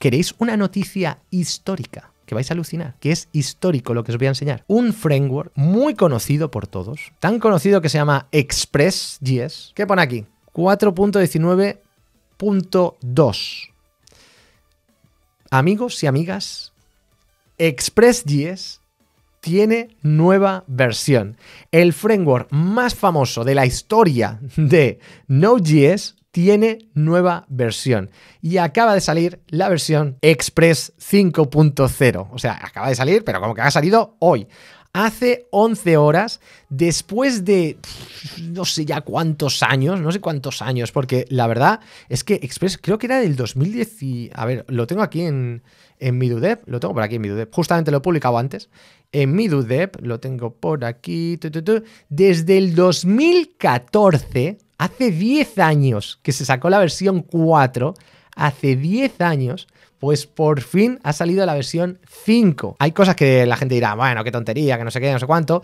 queréis una noticia histórica, que vais a alucinar, que es histórico lo que os voy a enseñar. Un framework muy conocido por todos, tan conocido que se llama ExpressJS. ¿Qué pone aquí? 4.19.2. Amigos y amigas, ExpressJS tiene nueva versión. El framework más famoso de la historia de Node.js tiene nueva versión y acaba de salir la versión Express 5.0. O sea, acaba de salir, pero como que ha salido hoy. Hace 11 horas, después de no sé ya cuántos años, no sé cuántos años, porque la verdad es que Express creo que era del 2010. Y, a ver, lo tengo aquí en, en mi lo tengo por aquí en mi justamente lo he publicado antes. En mi lo tengo por aquí, desde el 2014 Hace 10 años que se sacó la versión 4, hace 10 años, pues por fin ha salido la versión 5. Hay cosas que la gente dirá, bueno, qué tontería, que no sé qué, no sé cuánto,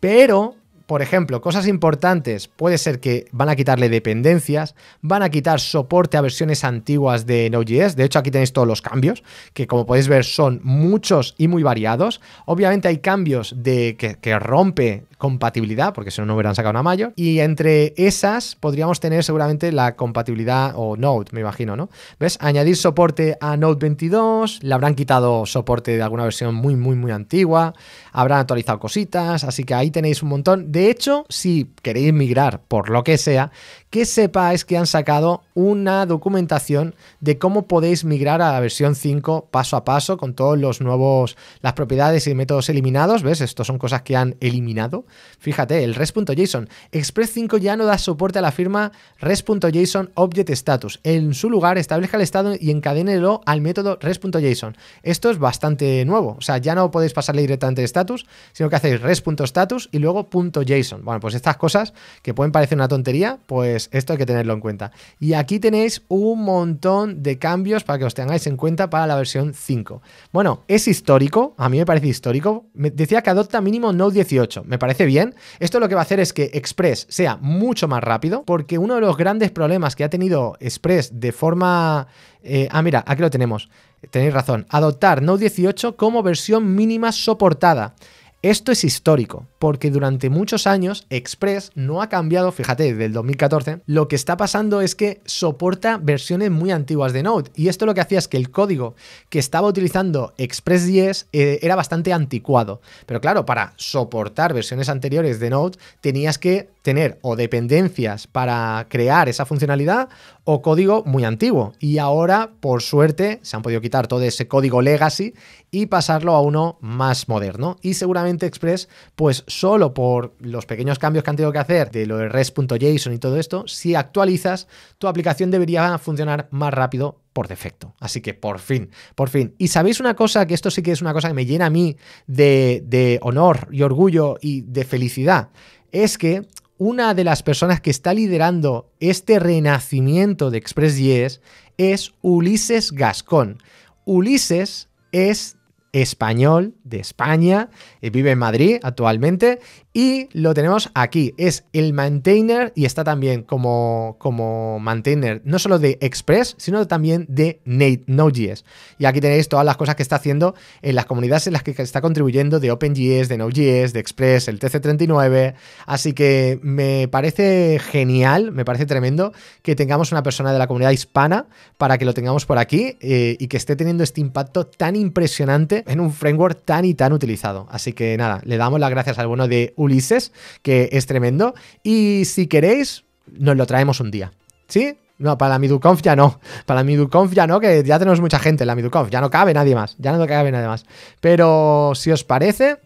pero por ejemplo, cosas importantes, puede ser que van a quitarle dependencias, van a quitar soporte a versiones antiguas de Node.js, de hecho aquí tenéis todos los cambios, que como podéis ver son muchos y muy variados. Obviamente hay cambios de que, rompe compatibilidad, porque si no, no hubieran sacado una mayor, y entre esas podríamos tener seguramente la compatibilidad o Node, me imagino, ¿no? ¿Ves? Añadir soporte a Node 22, le habrán quitado soporte de alguna versión muy, muy, muy antigua, habrán actualizado cositas, así que ahí tenéis un montón de de hecho, si queréis migrar por lo que sea, que sepáis que han sacado una documentación de cómo podéis migrar a la versión 5 paso a paso con todos los nuevos, las propiedades y métodos eliminados. ¿Ves? Estos son cosas que han eliminado. Fíjate, el res.json Express 5 ya no da soporte a la firma res.json Object Status. En su lugar, establezca el estado y encadénelo al método res.json Esto es bastante nuevo. O sea, ya no podéis pasarle directamente de status, sino que hacéis res.status y luego JSON. Bueno, pues estas cosas que pueden parecer una tontería, pues esto hay que tenerlo en cuenta. Y aquí tenéis un montón de cambios para que os tengáis en cuenta para la versión 5. Bueno, es histórico, a mí me parece histórico. decía que adopta mínimo Node 18, me parece bien. Esto lo que va a hacer es que Express sea mucho más rápido, porque uno de los grandes problemas que ha tenido Express de forma... Eh, ah, mira, aquí lo tenemos. Tenéis razón. Adoptar Node 18 como versión mínima soportada. Esto es histórico, porque durante muchos años Express no ha cambiado, fíjate, desde el 2014, lo que está pasando es que soporta versiones muy antiguas de Node, y esto lo que hacía es que el código que estaba utilizando Express 10 eh, era bastante anticuado, pero claro, para soportar versiones anteriores de Node tenías que tener o dependencias para crear esa funcionalidad o código muy antiguo. Y ahora, por suerte, se han podido quitar todo ese código legacy y pasarlo a uno más moderno. Y seguramente Express, pues solo por los pequeños cambios que han tenido que hacer de lo de res.json y todo esto, si actualizas, tu aplicación debería funcionar más rápido por defecto. Así que por fin, por fin. Y sabéis una cosa, que esto sí que es una cosa que me llena a mí de honor y orgullo y de felicidad, es que una de las personas que está liderando este renacimiento de ExpressJS es Ulises Gascón. Ulises es español de España, eh, vive en Madrid actualmente y lo tenemos aquí, es el maintainer y está también como, como maintainer no solo de Express, sino también de Node.js. Y aquí tenéis todas las cosas que está haciendo en las comunidades en las que está contribuyendo de OpenJS, de Node.js, de Express, el TC39. Así que me parece genial, me parece tremendo que tengamos una persona de la comunidad hispana para que lo tengamos por aquí eh, y que esté teniendo este impacto tan impresionante en un framework tan y tan utilizado. Así que nada, le damos las gracias al bueno de Ulises, que es tremendo. Y si queréis, nos lo traemos un día. ¿Sí? No, para la MiduConf ya no. Para la MiduConf ya no, que ya tenemos mucha gente en la MiduConf. Ya no cabe nadie más. Ya no cabe nadie más. Pero si os parece.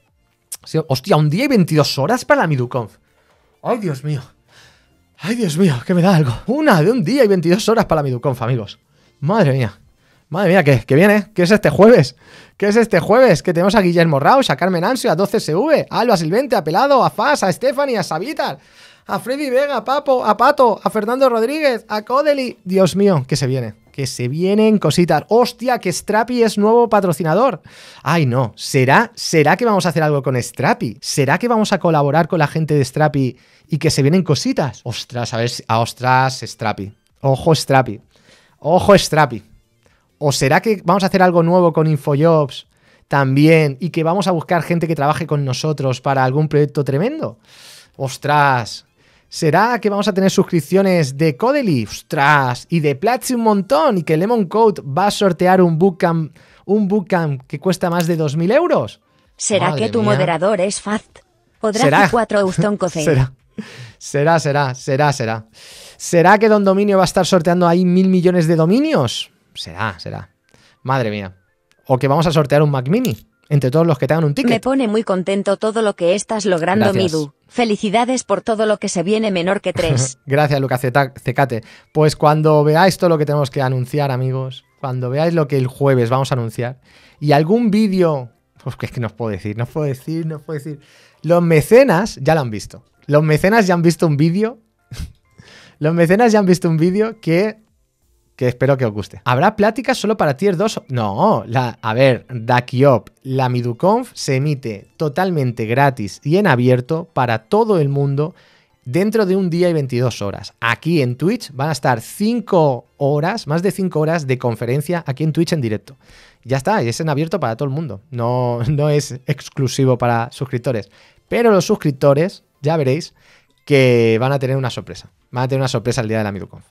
hostia, un día y 22 horas para la MiduConf. Ay, Dios mío. Ay, Dios mío, que me da algo. Una de un día y 22 horas para la MiduConf, amigos. Madre mía. Madre mía, que qué viene? ¿Qué es este jueves? ¿Qué es este jueves? Que tenemos a Guillermo Raus, a Carmen Ansio, a 12SV, a Alba Silvente, a Pelado, a Faz, a Stephanie, a Savitar a Freddy Vega, a Papo, a Pato, a Fernando Rodríguez, a Codeli. Dios mío, que se viene. Que se vienen cositas. Hostia, que Strapi es nuevo patrocinador. Ay, no. ¿Será, ¿Será que vamos a hacer algo con Strapi? ¿Será que vamos a colaborar con la gente de Strapi y que se vienen cositas? Ostras, a ver, si, a ostras, Strapi. Ojo, Strapi. Ojo, Strapi. ¿O será que vamos a hacer algo nuevo con Infojobs también y que vamos a buscar gente que trabaje con nosotros para algún proyecto tremendo? ¡Ostras! ¿Será que vamos a tener suscripciones de Codely? ¡Ostras! Y de Platzi un montón y que Lemon Code va a sortear un bootcamp, un bootcamp que cuesta más de 2.000 euros. ¿Será que tu moderador es Fast? ¿Podrá hacer cuatro ¿Será? será, será, será, será. ¿Será que Don Dominio va a estar sorteando ahí mil millones de dominios? Será, será. Madre mía. O que vamos a sortear un Mac Mini entre todos los que tengan un ticket. Me pone muy contento todo lo que estás logrando, Midu. Felicidades por todo lo que se viene menor que tres. Gracias, Lucas Cecate. Pues cuando veáis todo lo que tenemos que anunciar, amigos, cuando veáis lo que el jueves vamos a anunciar, y algún vídeo. Pues es que no puedo decir, no puedo decir, no os puedo decir. Los mecenas ya lo han visto. Los mecenas ya han visto un vídeo. Los mecenas ya han visto un vídeo que que espero que os guste. ¿Habrá pláticas solo para Tier 2? No, la, a ver, Dakiop, la Miduconf se emite totalmente gratis y en abierto para todo el mundo dentro de un día y 22 horas. Aquí en Twitch van a estar 5 horas, más de 5 horas de conferencia aquí en Twitch en directo. Ya está, es en abierto para todo el mundo. No, no es exclusivo para suscriptores. Pero los suscriptores, ya veréis, que van a tener una sorpresa. Van a tener una sorpresa el día de la MiduConf.